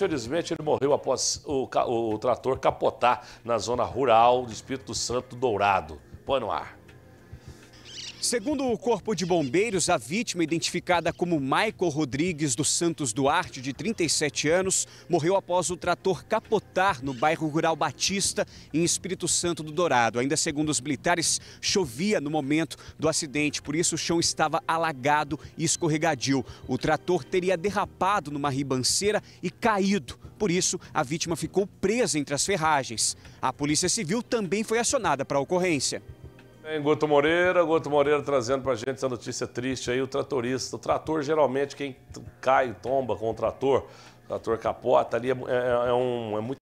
Infelizmente, ele morreu após o, o, trator capotar na zona rural do Espírito Santo Dourado. Põe no ar. Segundo o Corpo de Bombeiros, a vítima, identificada como Michael Rodrigues dos Santos Duarte, de 37 anos, morreu após o trator capotar no bairro rural Batista, em Espírito Santo do Dourado. Ainda segundo os militares, chovia no momento do acidente, por isso o chão estava alagado e escorregadio. O trator teria derrapado numa ribanceira e caído. Por isso, a vítima ficou presa entre as ferragens. A Polícia Civil também foi acionada para a ocorrência. Em Guto Moreira, Guto Moreira trazendo pra gente essa notícia triste aí, o tratorista. O trator, geralmente, quem cai, tomba com o trator, o trator capota ali, é, é, é um, é muito